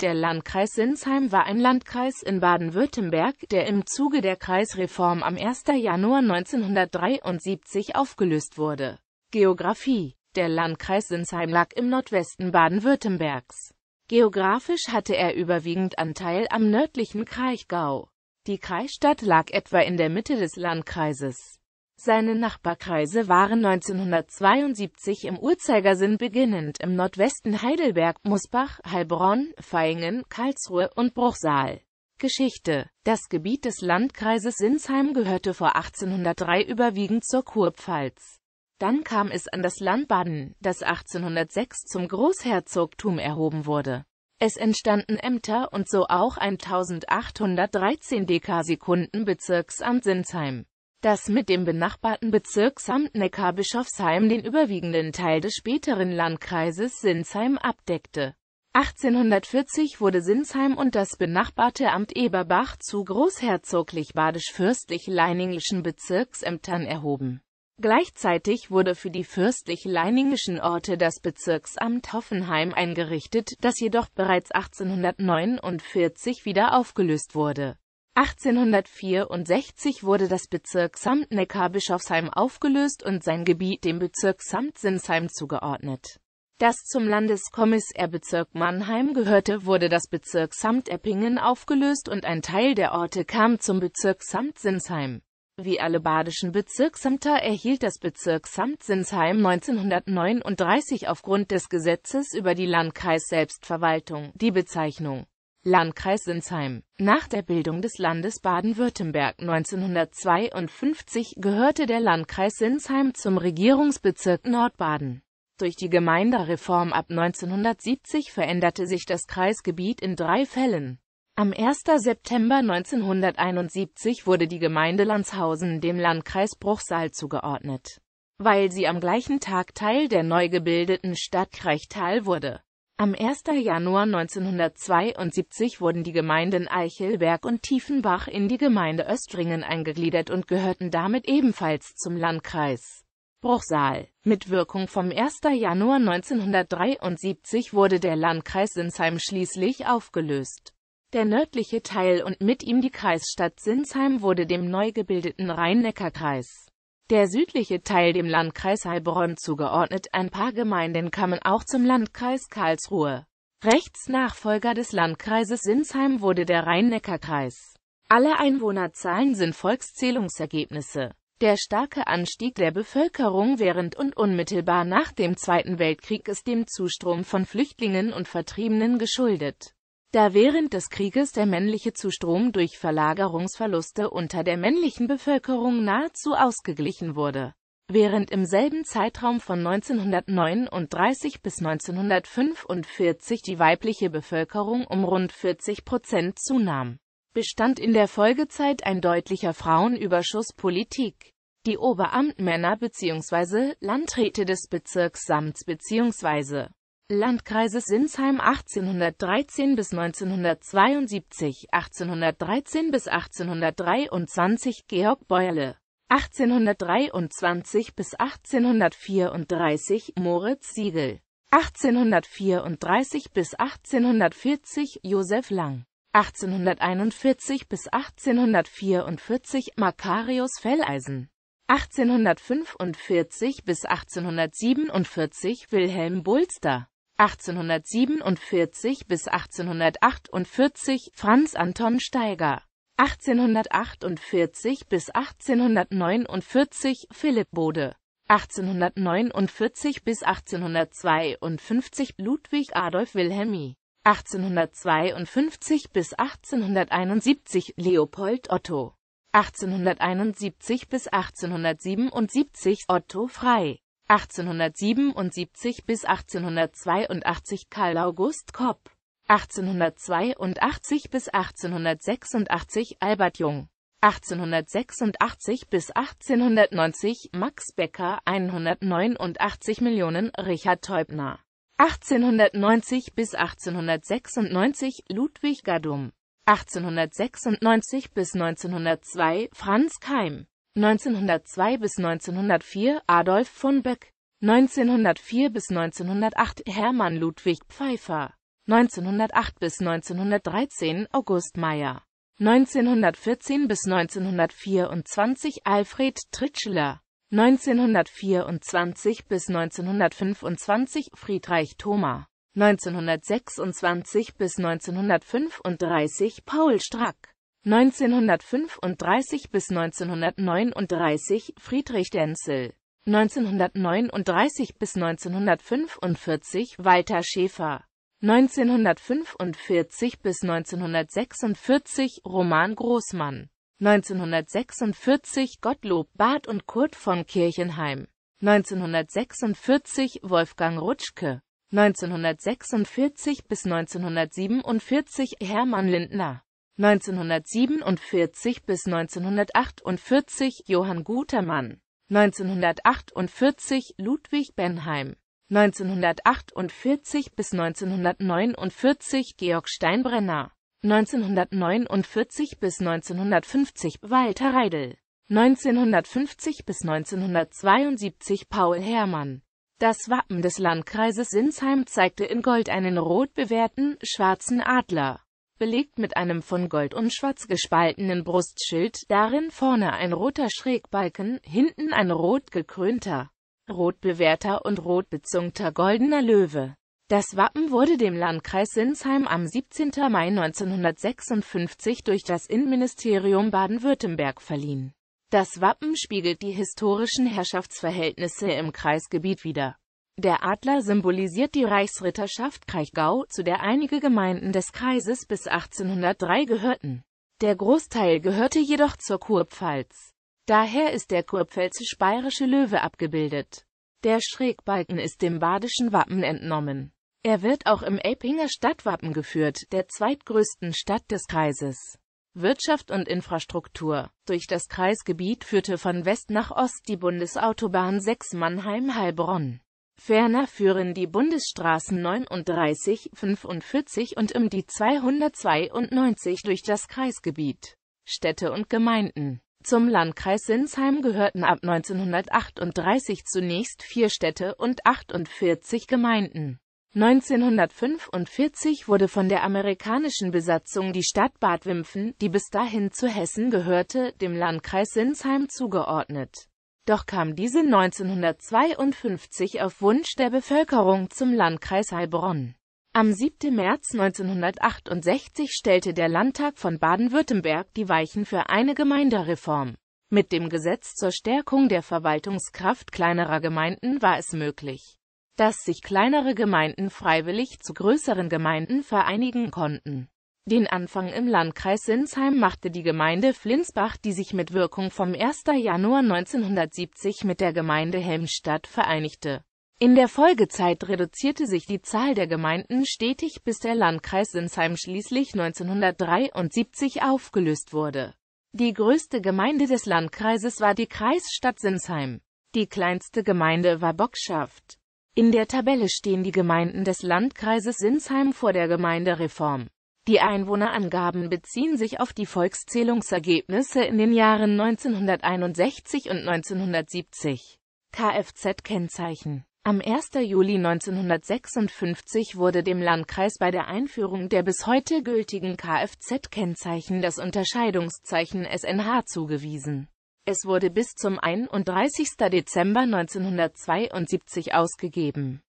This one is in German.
Der Landkreis Sinsheim war ein Landkreis in Baden-Württemberg, der im Zuge der Kreisreform am 1. Januar 1973 aufgelöst wurde. Geografie Der Landkreis Sinsheim lag im Nordwesten Baden-Württembergs. Geografisch hatte er überwiegend Anteil am nördlichen Kraichgau. Die Kreisstadt lag etwa in der Mitte des Landkreises. Seine Nachbarkreise waren 1972 im Uhrzeigersinn beginnend im Nordwesten Heidelberg, Musbach, Heilbronn, Vaihingen, Karlsruhe und Bruchsal. Geschichte Das Gebiet des Landkreises Sinsheim gehörte vor 1803 überwiegend zur Kurpfalz. Dann kam es an das Land Baden, das 1806 zum Großherzogtum erhoben wurde. Es entstanden Ämter und so auch 1813 Dekasekunden Bezirksamt Sinsheim das mit dem benachbarten Bezirksamt Neckarbischofsheim den überwiegenden Teil des späteren Landkreises Sinsheim abdeckte. 1840 wurde Sinsheim und das benachbarte Amt Eberbach zu großherzoglich-badisch-fürstlich-leiningischen Bezirksämtern erhoben. Gleichzeitig wurde für die fürstlich-leiningischen Orte das Bezirksamt Hoffenheim eingerichtet, das jedoch bereits 1849 wieder aufgelöst wurde 1864 wurde das Bezirk Samt-Neckar-Bischofsheim aufgelöst und sein Gebiet dem Bezirk Samt Sinsheim zugeordnet. Das zum Landeskommissärbezirk Mannheim gehörte, wurde das Bezirk Samt Eppingen aufgelöst und ein Teil der Orte kam zum Bezirk Samt Sinsheim. Wie alle badischen Bezirksamter erhielt das Bezirk Samt Sinsheim 1939 aufgrund des Gesetzes über die Landkreisselbstverwaltung die Bezeichnung Landkreis Sinsheim. Nach der Bildung des Landes Baden-Württemberg 1952 gehörte der Landkreis Sinsheim zum Regierungsbezirk Nordbaden. Durch die Gemeindereform ab 1970 veränderte sich das Kreisgebiet in drei Fällen. Am 1. September 1971 wurde die Gemeinde Landshausen dem Landkreis Bruchsal zugeordnet, weil sie am gleichen Tag Teil der neu gebildeten Stadt Kreichtal wurde. Am 1. Januar 1972 wurden die Gemeinden Eichelberg und Tiefenbach in die Gemeinde Östringen eingegliedert und gehörten damit ebenfalls zum Landkreis. Bruchsal. Mit Wirkung vom 1. Januar 1973 wurde der Landkreis Sinsheim schließlich aufgelöst. Der nördliche Teil und mit ihm die Kreisstadt Sinsheim wurde dem neu gebildeten Rhein-Neckar-Kreis der südliche Teil dem Landkreis Heilbronn zugeordnet, ein paar Gemeinden kamen auch zum Landkreis Karlsruhe. Rechtsnachfolger des Landkreises Sinsheim wurde der Rhein-Neckar-Kreis. Alle Einwohnerzahlen sind Volkszählungsergebnisse. Der starke Anstieg der Bevölkerung während und unmittelbar nach dem Zweiten Weltkrieg ist dem Zustrom von Flüchtlingen und Vertriebenen geschuldet da während des Krieges der männliche Zustrom durch Verlagerungsverluste unter der männlichen Bevölkerung nahezu ausgeglichen wurde. Während im selben Zeitraum von 1939 bis 1945 die weibliche Bevölkerung um rund 40 Prozent zunahm, bestand in der Folgezeit ein deutlicher Frauenüberschuss Politik. Die Oberamtmänner bzw. Landräte des Bezirks Samts bzw. Landkreises Sinsheim 1813 bis 1972, 1813 bis 1823 Georg Beuerle, 1823 bis 1834 Moritz Siegel, 1834 bis 1840 Josef Lang, 1841 bis 1844 Makarius Felleisen, 1845 bis 1847 Wilhelm Bulster 1847 bis 1848 Franz Anton Steiger 1848 bis 1849 Philipp Bode 1849 bis 1852 Ludwig Adolf Wilhelmi 1852 bis 1871 Leopold Otto 1871 bis 1877 Otto Frei 1877 bis 1882 Karl August Kopp, 1882 bis 1886 Albert Jung, 1886 bis 1890 Max Becker 189 Millionen Richard Teubner, 1890 bis 1896 Ludwig Gadum, 1896 bis 1902 Franz Keim 1902 bis 1904 Adolf von Beck, 1904 bis 1908 Hermann Ludwig Pfeiffer, 1908 bis 1913 August Meyer, 1914 bis 1924 Alfred Tritschler, 1924 bis 1925 Friedreich Thoma, 1926 bis 1935 Paul Strack, 1935 bis 1939 Friedrich Denzel 1939 bis 1945 Walter Schäfer 1945 bis 1946 Roman Großmann 1946 Gottlob Barth und Kurt von Kirchenheim 1946 Wolfgang Rutschke 1946 bis 1947 Hermann Lindner 1947 bis 1948 Johann Gutermann, 1948 Ludwig Benheim, 1948 bis 1949 Georg Steinbrenner, 1949 bis 1950 Walter Reidel, 1950 bis 1972 Paul Herrmann. Das Wappen des Landkreises Sinsheim zeigte in Gold einen rot bewährten, schwarzen Adler belegt mit einem von Gold und Schwarz gespaltenen Brustschild, darin vorne ein roter Schrägbalken, hinten ein rot gekrönter, rot bewehrter und rot bezungter goldener Löwe. Das Wappen wurde dem Landkreis Sinsheim am 17. Mai 1956 durch das Innenministerium Baden-Württemberg verliehen. Das Wappen spiegelt die historischen Herrschaftsverhältnisse im Kreisgebiet wider der Adler symbolisiert die Reichsritterschaft Kraichgau, zu der einige Gemeinden des Kreises bis 1803 gehörten. Der Großteil gehörte jedoch zur Kurpfalz. Daher ist der kurpfälzisch-bayerische Löwe abgebildet. Der Schrägbalken ist dem badischen Wappen entnommen. Er wird auch im Elpinger Stadtwappen geführt, der zweitgrößten Stadt des Kreises. Wirtschaft und Infrastruktur. Durch das Kreisgebiet führte von West nach Ost die Bundesautobahn 6 Mannheim-Heilbronn. Ferner führen die Bundesstraßen 39, 45 und um die 292 durch das Kreisgebiet, Städte und Gemeinden. Zum Landkreis Sinsheim gehörten ab 1938 zunächst vier Städte und 48 Gemeinden. 1945 wurde von der amerikanischen Besatzung die Stadt Bad Wimpfen, die bis dahin zu Hessen gehörte, dem Landkreis Sinsheim zugeordnet doch kam diese 1952 auf Wunsch der Bevölkerung zum Landkreis Heilbronn. Am 7. März 1968 stellte der Landtag von Baden-Württemberg die Weichen für eine Gemeindereform. Mit dem Gesetz zur Stärkung der Verwaltungskraft kleinerer Gemeinden war es möglich, dass sich kleinere Gemeinden freiwillig zu größeren Gemeinden vereinigen konnten den Anfang im Landkreis Sinsheim machte die Gemeinde Flinsbach, die sich mit Wirkung vom 1. Januar 1970 mit der Gemeinde Helmstadt vereinigte. In der Folgezeit reduzierte sich die Zahl der Gemeinden stetig, bis der Landkreis Sinsheim schließlich 1973 aufgelöst wurde. Die größte Gemeinde des Landkreises war die Kreisstadt Sinsheim. Die kleinste Gemeinde war Bockschaft. In der Tabelle stehen die Gemeinden des Landkreises Sinsheim vor der Gemeindereform. Die Einwohnerangaben beziehen sich auf die Volkszählungsergebnisse in den Jahren 1961 und 1970. Kfz-Kennzeichen Am 1. Juli 1956 wurde dem Landkreis bei der Einführung der bis heute gültigen Kfz-Kennzeichen das Unterscheidungszeichen SNH zugewiesen. Es wurde bis zum 31. Dezember 1972 ausgegeben